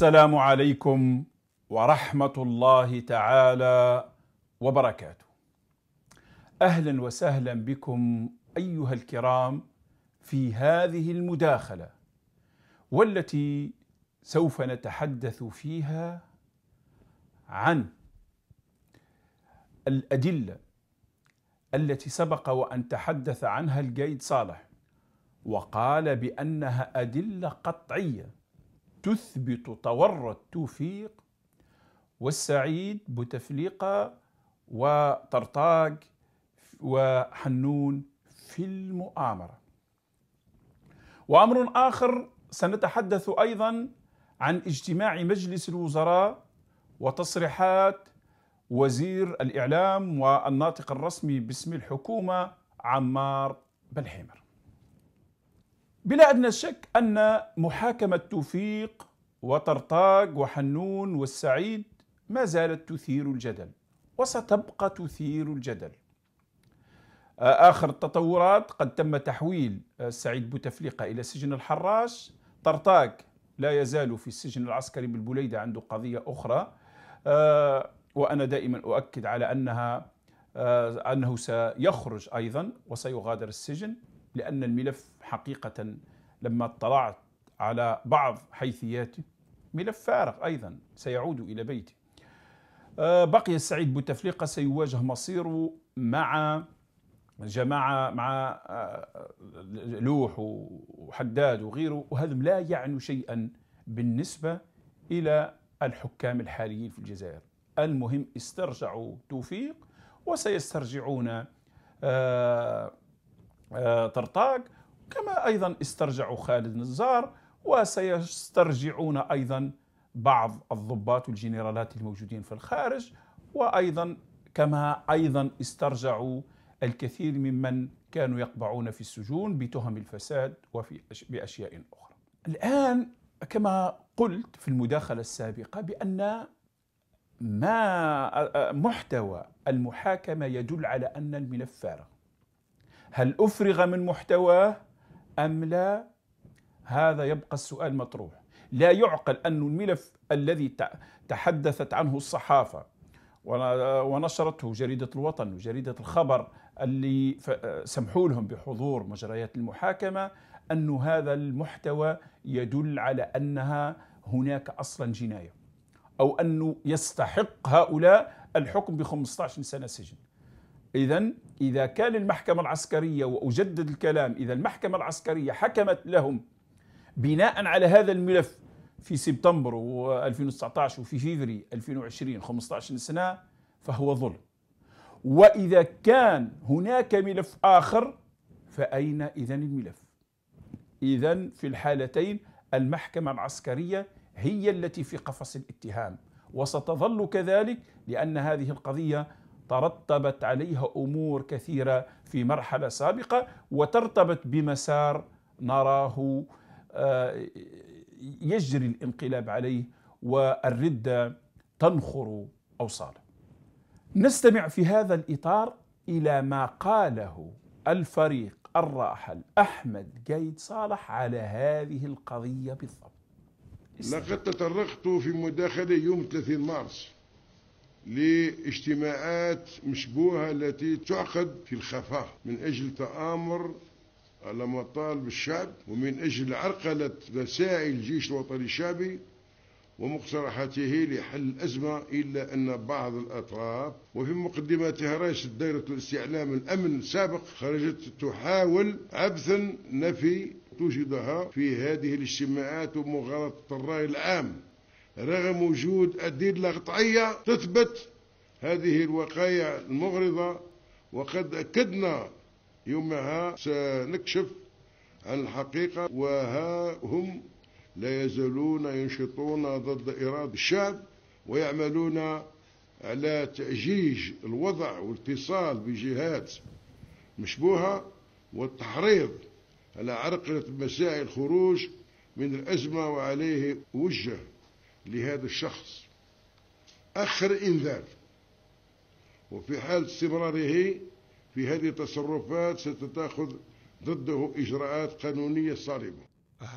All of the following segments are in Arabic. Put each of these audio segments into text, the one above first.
السلام عليكم ورحمه الله تعالى وبركاته اهلا وسهلا بكم ايها الكرام في هذه المداخله والتي سوف نتحدث فيها عن الادله التي سبق وان تحدث عنها الجيد صالح وقال بانها ادله قطعيه تثبت تورط توفيق والسعيد بوتفليقة وطرطاق وحنون في المؤامرة وأمر آخر سنتحدث أيضا عن اجتماع مجلس الوزراء وتصريحات وزير الإعلام والناطق الرسمي باسم الحكومة عمار بلحمر بلا أدنى شك أن محاكمة توفيق وطرطاق وحنون والسعيد ما زالت تثير الجدل وستبقى تثير الجدل آه، آخر التطورات قد تم تحويل آه، سعيد بوتفليقة إلى سجن الحراش طرطاق لا يزال في السجن العسكري بالبليدة عنده قضية أخرى آه، وأنا دائما أؤكد على أنها أنه سيخرج أيضا وسيغادر السجن لأن الملف حقيقة لما اطلعت على بعض حيثياته ملف فارغ أيضا سيعود إلى بيته آه، بقي السعيد بوتفليقة سيواجه مصيره مع جماعة مع آه، لوح وحداد وغيره وهذا لا يعني شيئا بالنسبة إلى الحكام الحاليين في الجزائر المهم استرجعوا توفيق وسيسترجعون آه طرطاق آه، كما أيضا استرجعوا خالد نزار وسيسترجعون أيضا بعض الضباط والجنرالات الموجودين في الخارج وأيضا كما أيضا استرجعوا الكثير ممن كانوا يقبعون في السجون بتهم الفساد وفي بأشياء أخرى الآن كما قلت في المداخلة السابقة بأن ما آه، آه، محتوى المحاكمة يدل على أن الملف فارغ هل أفرغ من محتواه أم لا هذا يبقى السؤال مطروح لا يعقل أن الملف الذي تحدثت عنه الصحافة ونشرته جريدة الوطن وجريدة الخبر اللي سمحوا لهم بحضور مجريات المحاكمة أن هذا المحتوى يدل على أنها هناك أصلا جناية أو أنه يستحق هؤلاء الحكم ب 15 سنة سجن إذا إذا كان المحكمة العسكرية وأجدد الكلام إذا المحكمة العسكرية حكمت لهم بناء على هذا الملف في سبتمبر 2019 وفي فيفري 2020 15 سنة فهو ظلم وإذا كان هناك ملف آخر فأين إذا الملف إذا في الحالتين المحكمة العسكرية هي التي في قفص الاتهام وستظل كذلك لأن هذه القضية ترتبت عليها امور كثيره في مرحله سابقه وترتبت بمسار نراه آه، يجري الانقلاب عليه والرده تنخر اوصاله. نستمع في هذا الاطار الى ما قاله الفريق الراحل احمد قايد صالح على هذه القضيه بالضبط. لقد تطرقت في مداخله يوم 30 مارس لاجتماعات مشبوهة التي تعقد في الخفاء من أجل تآمر على مطالب الشعب ومن أجل عرقلة رسائل الجيش الوطني الشعبي ومقترحاته لحل الأزمة إلا أن بعض الأطراف وفي مقدمتها رئيس دائرة الاستعلام الأمن السابق خرجت تحاول عبثا نفي توجدها في هذه الاجتماعات ومغالطة الرأي العام رغم وجود أدلة قطعية تثبت هذه الوقائع المغرضة وقد أكدنا يومها سنكشف عن الحقيقة وها هم لا يزالون ينشطون ضد إرادة الشعب ويعملون على تأجيج الوضع والاتصال بجهات مشبوهة والتحريض على عرقلة مسائل الخروج من الأزمة وعليه وجه لهذا الشخص أخر إنذار وفي حال استمراره في هذه التصرفات ستتأخذ ضده إجراءات قانونية صارمة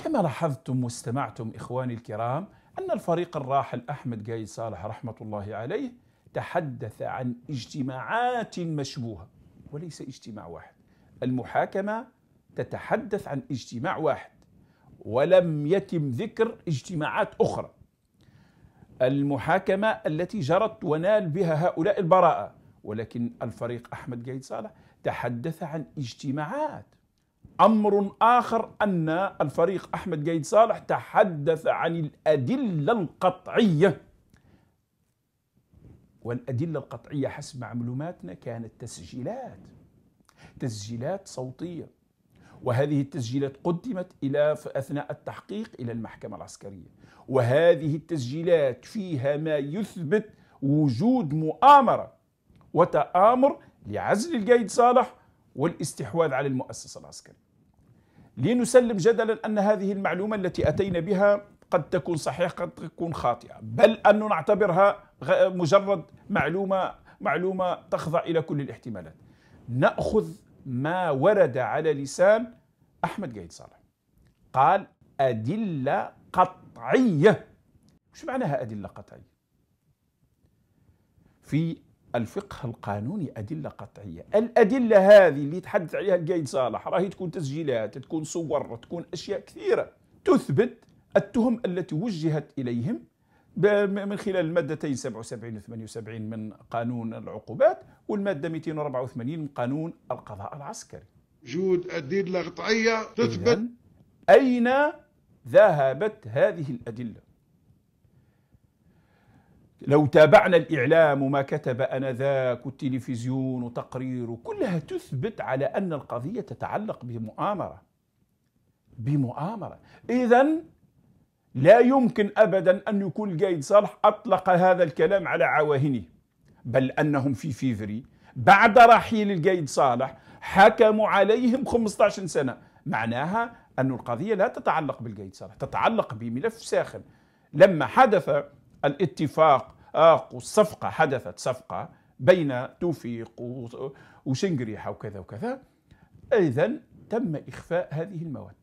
كما لاحظتم واستمعتم إخواني الكرام أن الفريق الراحل أحمد جاي صالح رحمة الله عليه تحدث عن اجتماعات مشبوهة وليس اجتماع واحد المحاكمة تتحدث عن اجتماع واحد ولم يتم ذكر اجتماعات أخرى المحاكمة التي جرت ونال بها هؤلاء البراءة ولكن الفريق أحمد قايد صالح تحدث عن اجتماعات أمر آخر أن الفريق أحمد قايد صالح تحدث عن الأدلة القطعية والأدلة القطعية حسب معلوماتنا كانت تسجيلات تسجيلات صوتية وهذه التسجيلات قدمت إلى أثناء التحقيق إلى المحكمة العسكرية وهذه التسجيلات فيها ما يثبت وجود مؤامرة وتآمر لعزل القايد صالح والاستحواذ على المؤسسة العسكرية لنسلم جدلا أن هذه المعلومة التي أتينا بها قد تكون صحيحة قد تكون خاطئة بل أن نعتبرها مجرد معلومة معلومة تخضع إلى كل الاحتمالات نأخذ ما ورد على لسان أحمد قايد صالح قال أدلة قطعية وش معناها أدلة قطعية في الفقه القانوني أدلة قطعية الأدلة هذه اللي يتحدث عليها القايد صالح راهي تكون تسجيلات تكون صور تكون أشياء كثيرة تثبت التهم التي وجهت إليهم من خلال المادتين 77 و 78 من قانون العقوبات والماده 284 من قانون القضاء العسكري. جود الدين القطعيه تثبت اين ذهبت هذه الادله؟ لو تابعنا الاعلام وما كتب انذاك والتلفزيون وتقرير كلها تثبت على ان القضيه تتعلق بمؤامره. بمؤامره، اذا لا يمكن أبدا أن يكون القايد صالح أطلق هذا الكلام على عواهنه بل أنهم في فيفري بعد رحيل القايد صالح حكموا عليهم 15 سنة معناها أن القضية لا تتعلق بالقايد صالح تتعلق بملف ساخن لما حدث الاتفاق الصفقة آه، حدثت صفقة بين توفيق وشنقريحة وكذا وكذا إذا تم إخفاء هذه المواد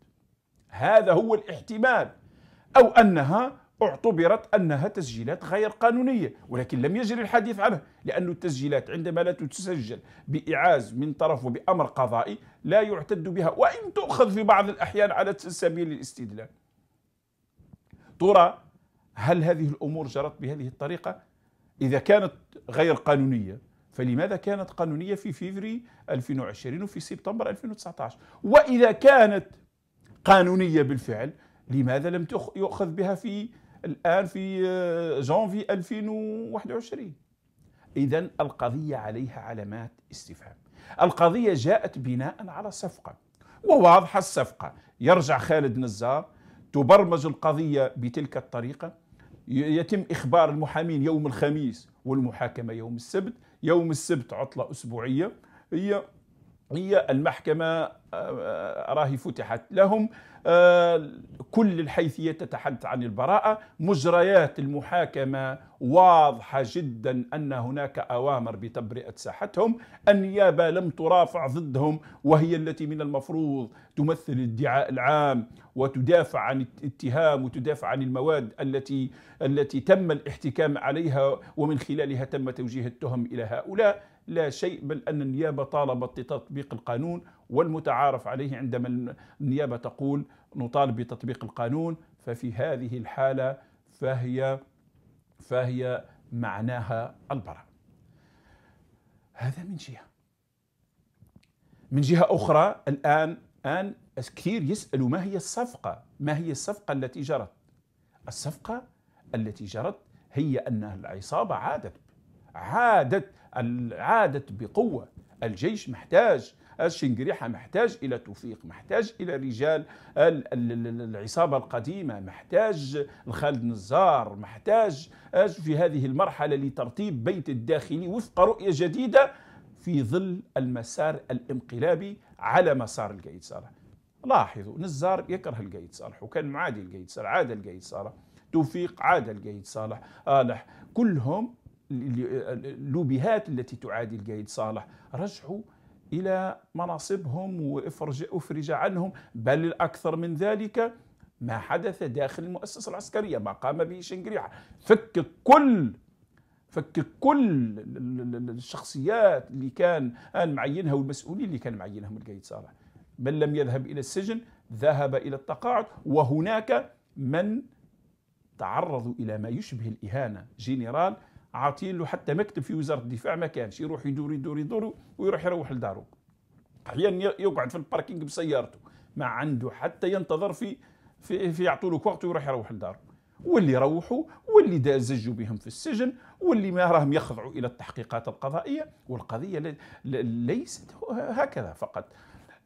هذا هو الاحتمال أو أنها اعتبرت أنها تسجيلات غير قانونية ولكن لم يجري الحديث عنها لأن التسجيلات عندما لا تسجل بإعاز من طرف بأمر قضائي لا يعتد بها وإن تؤخذ في بعض الأحيان على سبيل الاستدلال ترى هل هذه الأمور جرت بهذه الطريقة؟ إذا كانت غير قانونية فلماذا كانت قانونية في فيفري 2020 وفي سبتمبر 2019 وإذا كانت قانونية بالفعل لماذا لم يؤخذ بها في الآن في آه، جانفي 2021 إذا القضية عليها علامات استفهام القضية جاءت بناء على صفقة وواضحة الصفقة يرجع خالد نزار تبرمج القضية بتلك الطريقة يتم إخبار المحامين يوم الخميس والمحاكمة يوم السبت يوم السبت عطلة أسبوعية هي هي المحكمة آه، آه، راهي فتحت لهم آه، كل الحيثيات تتحدث عن البراءة مجريات المحاكمة واضحة جدا أن هناك أوامر بتبرئة ساحتهم النيابة لم ترافع ضدهم وهي التي من المفروض تمثل الادعاء العام وتدافع عن الاتهام وتدافع عن المواد التي التي تم الاحتكام عليها ومن خلالها تم توجيه التهم إلى هؤلاء لا شيء بل أن النيابة طالبت بتطبيق القانون والمتعارف عليه عندما النيابة تقول نطالب بتطبيق القانون ففي هذه الحالة فهي فهي معناها البراء هذا من جهة من جهة أخرى الآن الآن كثير يسألوا ما هي الصفقة ما هي الصفقة التي جرت الصفقة التي جرت هي أن العصابة عادت عادت عادت بقوة الجيش محتاج الشنقريحة محتاج إلى توفيق محتاج إلى رجال العصابة القديمة محتاج الخالد نزار محتاج آه، في هذه المرحلة لترتيب بيت الداخلي وفق رؤية جديدة في ظل المسار الانقلابي على مسار القايد صالح لاحظوا نزار يكره القايد صالح وكان معادي القايد صالح عاد القايد صالح توفيق عاد القايد صالح آلح آه، كلهم اللوبيهات التي تعادي القايد صالح رجعوا إلى مناصبهم وافرج أفرج عنهم بل الأكثر من ذلك ما حدث داخل المؤسسة العسكرية ما قام به شنقريحه فك كل فك كل الشخصيات اللي كان معينها والمسؤولين اللي كان معينهم القايد صالح من لم يذهب إلى السجن ذهب إلى التقاعد وهناك من تعرضوا إلى ما يشبه الإهانة جنرال عاطين له حتى مكتب في وزاره الدفاع ما كانش يروح يدور يدور يدور ويروح يروح لداره احيانا يقعد في الباركينج بسيارته ما عنده حتى ينتظر في في, في يعطوا له وقت ويروح يروح لداره واللي روحوا واللي دازجوا زجوا بهم في السجن واللي ما راهم يخضعوا الى التحقيقات القضائيه والقضيه ليست هكذا فقط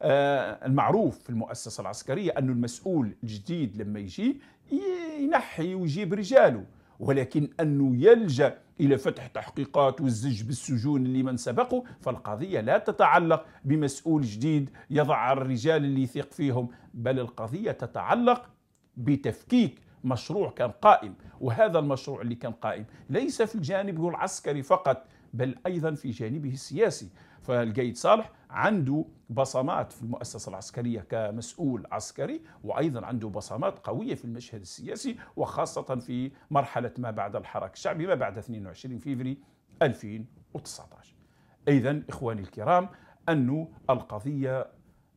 آه، المعروف في المؤسسه العسكريه انه المسؤول الجديد لما يجي ينحي ويجيب رجاله ولكن أنه يلجأ إلى فتح تحقيقات والزج بالسجون اللي من سبقه فالقضية لا تتعلق بمسؤول جديد يضع الرجال اللي يثق فيهم بل القضية تتعلق بتفكيك مشروع كان قائم وهذا المشروع اللي كان قائم ليس في جانبه العسكري فقط بل أيضا في جانبه السياسي فالقيد صالح عنده بصمات في المؤسسة العسكرية كمسؤول عسكري وأيضا عنده بصمات قوية في المشهد السياسي وخاصة في مرحلة ما بعد الحراك الشعبي ما بعد 22 فيفري 2019 إذا إخواني الكرام أن القضية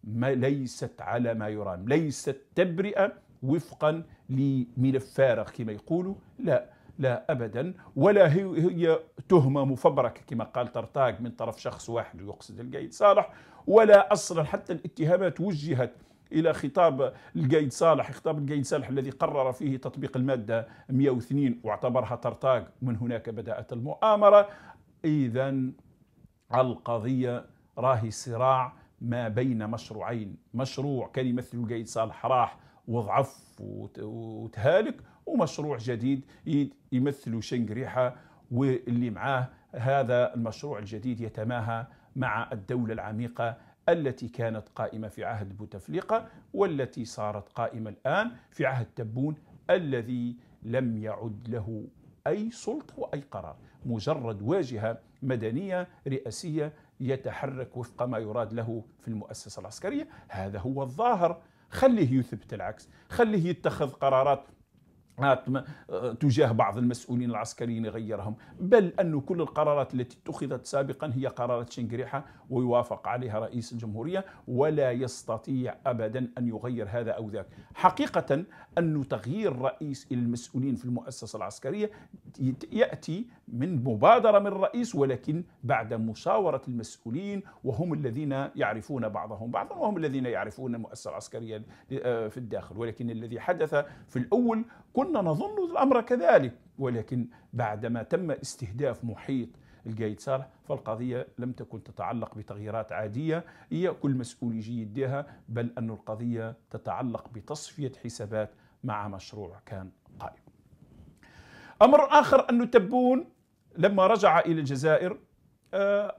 ما ليست على ما يرام ليست تبرئة وفقا لملف فارغ كما يقولوا لا لا أبدا ولا هي, هي تهمة مفبركة كما قال طرطاق من طرف شخص واحد يقصد القايد صالح ولا أصلا حتى الاتهامات وجهت الى خطاب القايد صالح خطاب القايد صالح الذي قرر فيه تطبيق الماده 102 واعتبرها طرطاق ومن هناك بدات المؤامره اذا القضيه راهي صراع ما بين مشروعين مشروع كان يمثل القايد صالح راح وضعف وتهالك ومشروع جديد يمثل شنقريحة واللي معاه هذا المشروع الجديد يتماهى مع الدولة العميقة التي كانت قائمة في عهد بوتفليقة والتي صارت قائمة الآن في عهد تبون الذي لم يعد له أي سلطة وأي قرار مجرد واجهة مدنية رئاسية يتحرك وفق ما يراد له في المؤسسة العسكرية هذا هو الظاهر خليه يثبت العكس خليه يتخذ قرارات آه، تجاه بعض المسؤولين العسكريين غيرهم بل أن كل القرارات التي اتخذت سابقا هي قرارات شنقريحة ويوافق عليها رئيس الجمهورية ولا يستطيع أبدا أن يغير هذا أو ذاك حقيقة أن تغيير رئيس المسؤولين في المؤسسة العسكرية يأتي من مبادرة من الرئيس ولكن بعد مشاورة المسؤولين وهم الذين يعرفون بعضهم بعضا وهم الذين يعرفون المؤسسة العسكرية آه، في الداخل ولكن الذي حدث في الأول كنا كنا نظن الأمر كذلك ولكن بعدما تم استهداف محيط القايد صالح فالقضية لم تكن تتعلق بتغييرات عادية هي كل مسؤول يجي يديها بل أن القضية تتعلق بتصفية حسابات مع مشروع كان قائم أمر آخر أن تبون لما رجع إلى الجزائر آه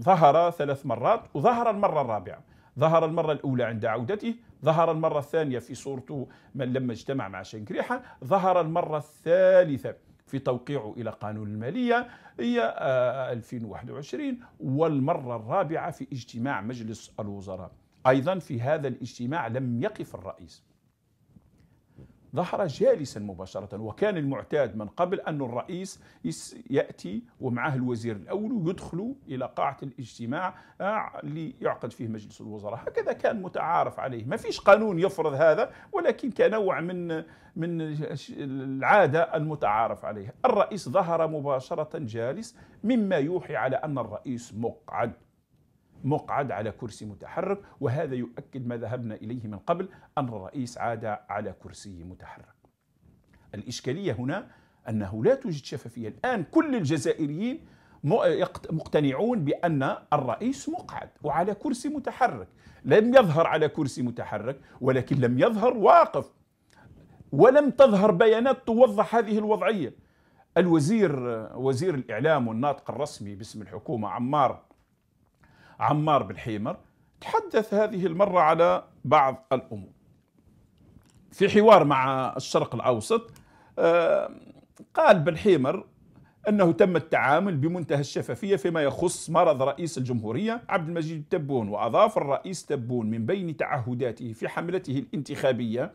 ظهر ثلاث مرات وظهر المرة الرابعة ظهر المرة الأولى عند عودته ظهر المرة الثانية في صورته من لما اجتمع مع شنكريحة ظهر المرة الثالثة في توقيعه إلى قانون المالية هي 2021 آه، والمرة الرابعة في اجتماع مجلس الوزراء أيضا في هذا الاجتماع لم يقف الرئيس ظهر جالسا مباشرة وكان المعتاد من قبل أن الرئيس يأتي ومعه الوزير الأول ويدخلوا إلى قاعة الاجتماع آه، ليعقد فيه مجلس الوزراء هكذا كان متعارف عليه ما فيش قانون يفرض هذا ولكن كنوع من من العادة المتعارف عليها الرئيس ظهر مباشرة جالس مما يوحي على أن الرئيس مقعد مقعد على كرسي متحرك وهذا يؤكد ما ذهبنا إليه من قبل أن الرئيس عاد على كرسي متحرك الإشكالية هنا أنه لا توجد شفافية الآن كل الجزائريين مقتنعون بأن الرئيس مقعد وعلى كرسي متحرك لم يظهر على كرسي متحرك ولكن لم يظهر واقف ولم تظهر بيانات توضح هذه الوضعية الوزير وزير الإعلام والناطق الرسمي باسم الحكومة عمار عمار بن حيمر تحدث هذه المرة على بعض الأمور في حوار مع الشرق الأوسط آه، قال بن حيمر أنه تم التعامل بمنتهى الشفافية فيما يخص مرض رئيس الجمهورية عبد المجيد تبون وأضاف الرئيس تبون من بين تعهداته في حملته الانتخابية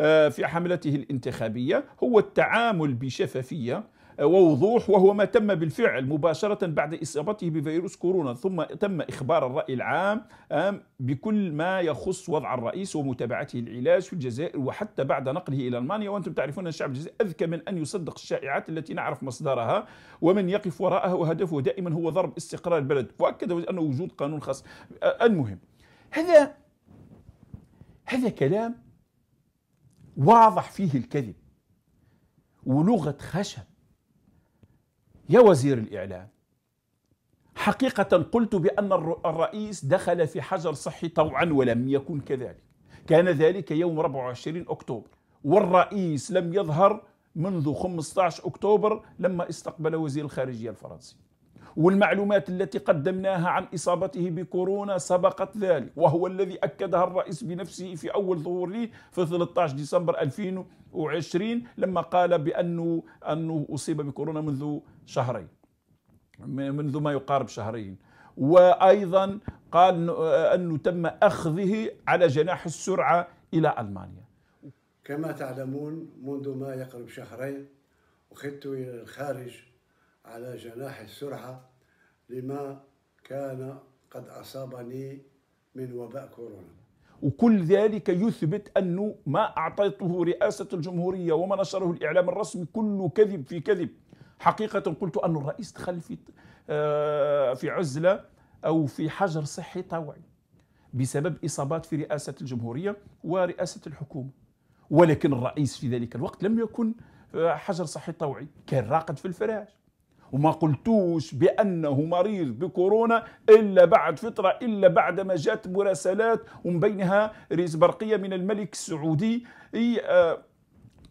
آه، في حملته الانتخابية هو التعامل بشفافية ووضوح وهو ما تم بالفعل مباشرة بعد إصابته بفيروس كورونا ثم تم إخبار الرأي العام بكل ما يخص وضع الرئيس ومتابعته العلاج في الجزائر وحتى بعد نقله إلى ألمانيا وأنتم تعرفون الشعب الجزائري أذكى من أن يصدق الشائعات التي نعرف مصدرها ومن يقف وراءها وهدفه دائما هو ضرب استقرار البلد وأكد أن وجود قانون خاص آه، المهم هذا هذا كلام واضح فيه الكذب ولغة خشب يا وزير الإعلام حقيقة قلت بأن الرئيس دخل في حجر صحي طوعا ولم يكن كذلك كان ذلك يوم 24 أكتوبر والرئيس لم يظهر منذ 15 أكتوبر لما استقبل وزير الخارجية الفرنسي والمعلومات التي قدمناها عن إصابته بكورونا سبقت ذلك وهو الذي أكدها الرئيس بنفسه في أول ظهور لي في 13 ديسمبر 2020 لما قال بأنه أنه أصيب بكورونا منذ شهرين منذ ما يقارب شهرين وأيضا قال أنه تم أخذه على جناح السرعة إلى ألمانيا كما تعلمون منذ ما يقرب شهرين أخذت إلى الخارج على جناح السرعة لما كان قد أصابني من وباء كورونا وكل ذلك يثبت أنه ما أعطيته رئاسة الجمهورية وما نشره الإعلام الرسمي كله كذب في كذب حقيقة قلت أن الرئيس دخل في آه، في عزلة أو في حجر صحي طوعي بسبب إصابات في رئاسة الجمهورية ورئاسة الحكومة ولكن الرئيس في ذلك الوقت لم يكن آه، حجر صحي طوعي كان راقد في الفراش وما قلتوش بأنه مريض بكورونا إلا بعد فترة إلا بعد ما جات مراسلات ومن بينها ريز برقية من الملك السعودي آه،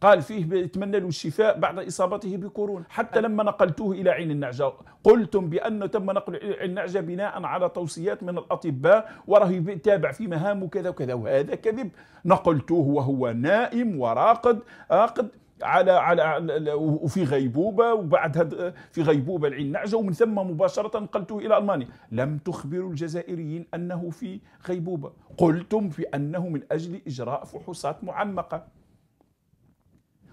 قال فيه يتمنى له الشفاء بعد اصابته بكورونا حتى طيب. لما نقلتوه الى عين النعجه قلتم بانه تم نقل عين النعجه بناء على توصيات من الاطباء وراه يتابع في مهامه وكذا وكذا وهذا كذب نقلتوه وهو نائم وراقد راقد على على وفي غيبوبه وبعد في غيبوبه العين نعجه ومن ثم مباشره نقلته الى المانيا لم تخبروا الجزائريين انه في غيبوبه قلتم في انه من اجل اجراء فحوصات معمقه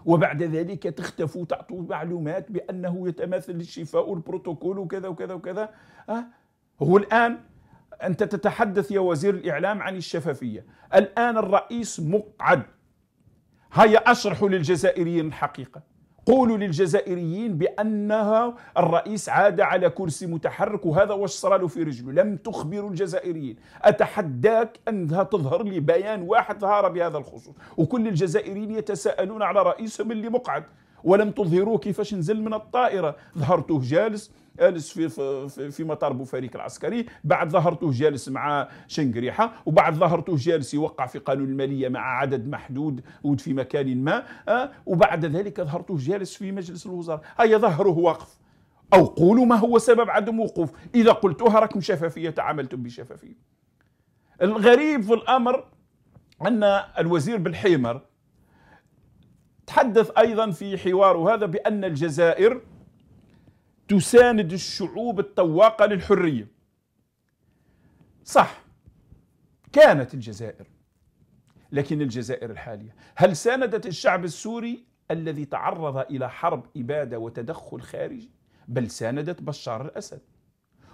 وبعد ذلك تختفوا تعطوا معلومات بانه يتماثل الشفاء والبروتوكول وكذا وكذا وكذا أه؟ هو الان انت تتحدث يا وزير الاعلام عن الشفافيه الان الرئيس مقعد هيا أشرحوا للجزائريين الحقيقة قولوا للجزائريين بأنها الرئيس عاد على كرسي متحرك وهذا واش صار له في رجله لم تخبروا الجزائريين أتحداك أنها تظهر لي بيان واحد ظهر بهذا الخصوص وكل الجزائريين يتساءلون على رئيسهم اللي مقعد ولم تظهروه كيفاش نزل من الطائرة ظهرته جالس جالس في, في, في مطار بوفاريك العسكري بعد ظهرته جالس مع شنقريحة وبعد ظهرته جالس يوقع في قانون المالية مع عدد محدود في مكان ما آه، وبعد ذلك ظهرته جالس في مجلس الوزراء هيا ظهره واقف أو قولوا ما هو سبب عدم وقوف إذا قلتوها راكم شفافية تعاملتم بشفافية الغريب في الأمر أن الوزير بالحيمر تحدث أيضا في حواره هذا بأن الجزائر تساند الشعوب الطواقة للحرية صح كانت الجزائر لكن الجزائر الحالية هل ساندت الشعب السوري الذي تعرض إلى حرب إبادة وتدخل خارجي بل ساندت بشار الأسد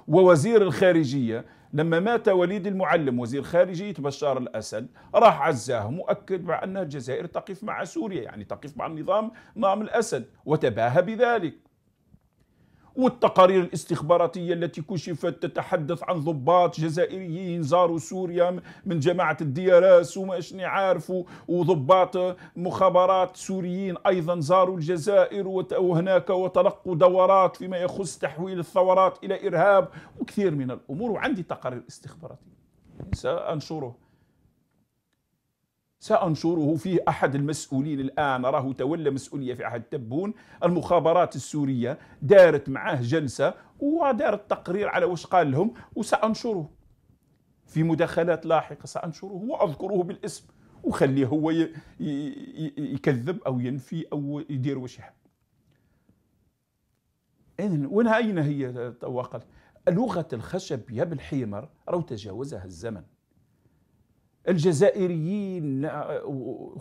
ووزير الخارجية لما مات وليد المعلم وزير خارجية بشار الأسد راح عزاه مؤكد بأن الجزائر تقف مع سوريا يعني تقف مع النظام نظام الأسد وتباهى بذلك والتقارير الاستخباراتية التي كشفت تتحدث عن ضباط جزائريين زاروا سوريا من جماعة الدي اس وما شني عارفوا وضباط مخابرات سوريين أيضا زاروا الجزائر وهناك وتلقوا دورات فيما يخص تحويل الثورات إلى إرهاب وكثير من الأمور وعندي تقارير استخباراتية سأنشره سأنشره فيه أحد المسؤولين الآن راه تولى مسؤولية في عهد تبون المخابرات السورية دارت معاه جلسة ودارت تقرير على وش قال لهم وسأنشره في مداخلات لاحقة سأنشره وأذكره بالاسم وخليه هو يكذب أو ينفي أو يدير وش يحب وين أين هي توقف لغة الخشب يا بالحيمر رو تجاوزها الزمن الجزائريين آه،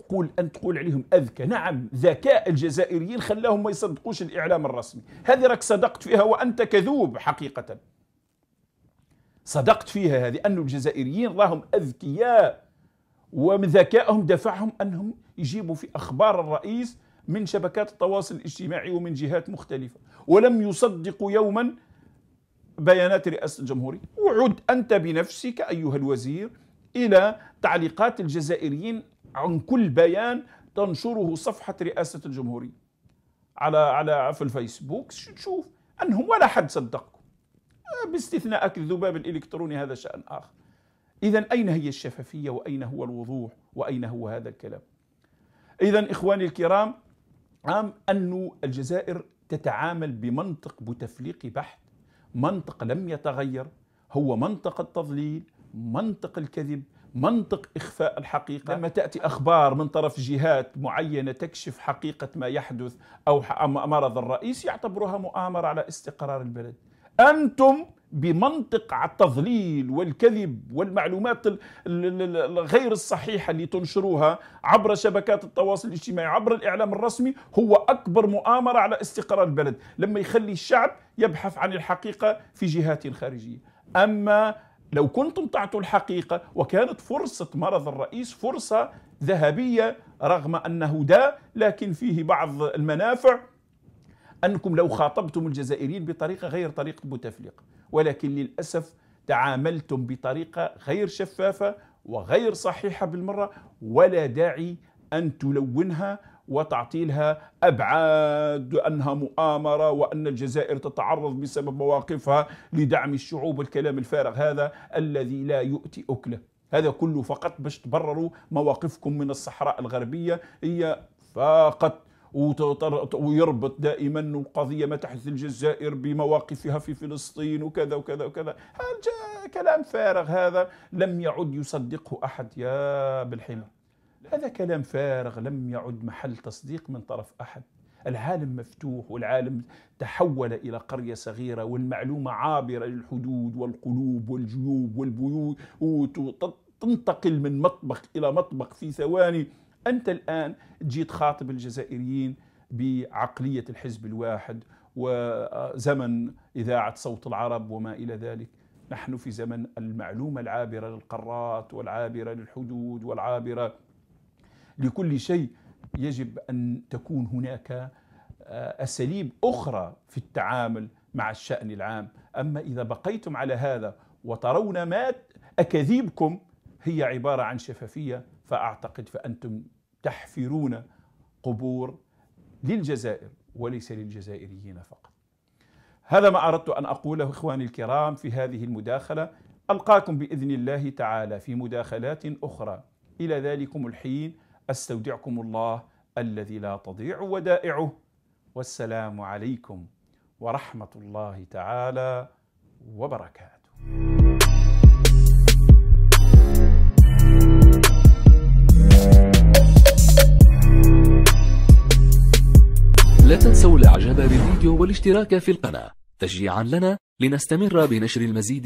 قول أن تقول عليهم أذكى نعم ذكاء الجزائريين خلاهم ما يصدقوش الإعلام الرسمي هذه راك صدقت فيها وأنت كذوب حقيقة صدقت فيها هذه أن الجزائريين راهم أذكياء ومن ذكائهم دفعهم أنهم يجيبوا في أخبار الرئيس من شبكات التواصل الاجتماعي ومن جهات مختلفة ولم يصدقوا يوما بيانات رئاسة الجمهورية وعد أنت بنفسك أيها الوزير إلى تعليقات الجزائريين عن كل بيان تنشره صفحة رئاسة الجمهورية على على في الفيسبوك تشوف أنهم ولا حد صدقكم آه، باستثناء الذباب الإلكتروني هذا شأن آخر إذا أين هي الشفافية وأين هو الوضوح وأين هو هذا الكلام إذا إخواني الكرام عام أن الجزائر تتعامل بمنطق بوتفليقي بحت منطق لم يتغير هو منطق التضليل منطق الكذب منطق إخفاء الحقيقة نعم. لما تأتي أخبار من طرف جهات معينة تكشف حقيقة ما يحدث أو مرض الرئيس يعتبرها مؤامرة على استقرار البلد أنتم بمنطق على التضليل والكذب والمعلومات الغير الصحيحة اللي تنشروها عبر شبكات التواصل الاجتماعي عبر الإعلام الرسمي هو أكبر مؤامرة على استقرار البلد لما يخلي الشعب يبحث عن الحقيقة في جهات خارجية أما لو كنتم تعطوا الحقيقة وكانت فرصة مرض الرئيس فرصة ذهبية رغم أنه داء لكن فيه بعض المنافع أنكم لو خاطبتم الجزائريين بطريقة غير طريقة بوتفليقة ولكن للأسف تعاملتم بطريقة غير شفافة وغير صحيحة بالمرة ولا داعي أن تلونها وتعطيلها أبعاد أنها مؤامرة وأن الجزائر تتعرض بسبب مواقفها لدعم الشعوب الكلام الفارغ هذا الذي لا يؤتي أكله هذا كله فقط باش تبرروا مواقفكم من الصحراء الغربية هي فقط ويربط دائما القضية ما تحدث الجزائر بمواقفها في فلسطين وكذا وكذا وكذا كلام فارغ هذا لم يعد يصدقه أحد يا بالحمى هذا كلام فارغ لم يعد محل تصديق من طرف احد العالم مفتوح والعالم تحول الى قريه صغيره والمعلومه عابره للحدود والقلوب والجيوب والبيوت تنتقل من مطبخ الى مطبخ في ثواني انت الان تجي تخاطب الجزائريين بعقليه الحزب الواحد وزمن اذاعه صوت العرب وما الى ذلك نحن في زمن المعلومه العابره للقارات والعابره للحدود والعابره لكل شيء يجب أن تكون هناك آه، أساليب أخرى في التعامل مع الشأن العام أما إذا بقيتم على هذا وترون ما أكاذيبكم هي عبارة عن شفافية فأعتقد فأنتم تحفرون قبور للجزائر وليس للجزائريين فقط هذا ما أردت أن أقوله إخواني الكرام في هذه المداخلة ألقاكم بإذن الله تعالى في مداخلات أخرى إلى ذلكم الحين استودعكم الله الذي لا تضيع ودائعه والسلام عليكم ورحمه الله تعالى وبركاته لا تنسوا الاعجاب بالفيديو والاشتراك في القناة تشجيعا لنا لنستمر بنشر المزيد